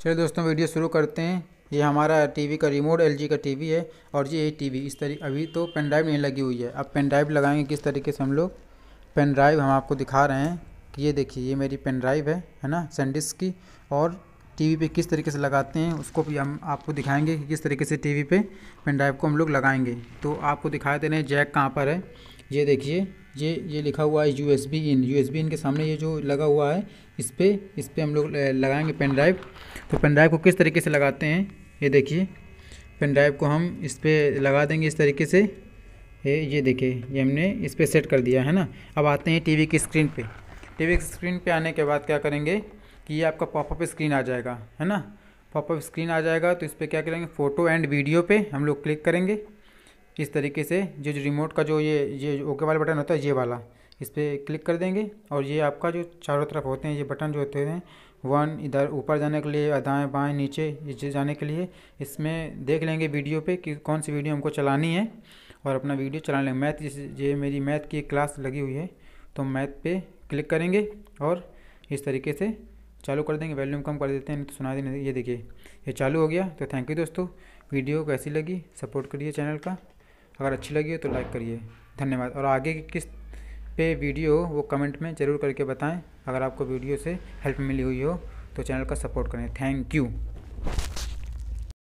चलिए दोस्तों वीडियो शुरू करते हैं ये हमारा टीवी का रिमोट एलजी का टीवी है और ये टीवी इस तरीके अभी तो पेन ड्राइव नहीं लगी हुई है अब पेन ड्राइव लगाएंगे किस तरीके से हम लोग पेन ड्राइव हम आपको दिखा रहे हैं कि ये देखिए ये मेरी पेन ड्राइव है है ना सेंडिस की और टीवी पे किस तरीके से लगाते हैं उसको भी हम आपको दिखाएंगे कि किस तरीके से टीवी पे पेन ड्राइव को हम लोग लगाएंगे तो आपको दिखा दे रहे हैं जैक कहाँ पर है ये देखिए ये ये लिखा हुआ है U S B in U S B in के सामने ये जो लगा हुआ है इस पर इस पर हम लोग लगाएंगे पेन ड्राइव तो पेन ड्राइव को किस तरीके से लगाते हैं ये देखिए पेन ड्राइव को हम इस पर लगा देंगे इस तरीके से ये ये देखिए ये हमने इस पर सेट कर दिया है ना अब आते हैं टीवी की स्क्रीन पे टीवी की स्क्रीन पे आने के बाद क्या करेंगे कि ये आपका पॉपअप स्क्रीन आ जाएगा है ना पॉपअप स्क्रीन आ जाएगा तो इस पर क्या करेंगे फ़ोटो एंड वीडियो पे हम लोग क्लिक करेंगे इस तरीके से जो रिमोट का जो ये ये ओके वाला बटन होता है ये वाला इस पर क्लिक कर देंगे और ये आपका जो चारों तरफ होते हैं ये बटन जो होते हैं वन इधर ऊपर जाने के लिए दाएँ बाएँ नीचे जाने के लिए इसमें देख लेंगे वीडियो पे कि कौन सी वीडियो हमको चलानी है और अपना वीडियो चला लेंगे मैथ ये मेरी मैथ की क्लास लगी हुई है तो मैथ पे क्लिक करेंगे और इस तरीके से चालू कर देंगे वैल्यूम कम कर देते हैं तो सुना देंगे ये देखिए ये चालू हो गया तो थैंक यू दोस्तों वीडियो कैसी लगी सपोर्ट करिए चैनल का अगर अच्छी लगी हो तो लाइक करिए धन्यवाद और आगे की किस पे वीडियो वो कमेंट में ज़रूर करके बताएं अगर आपको वीडियो से हेल्प मिली हुई हो तो चैनल का सपोर्ट करें थैंक यू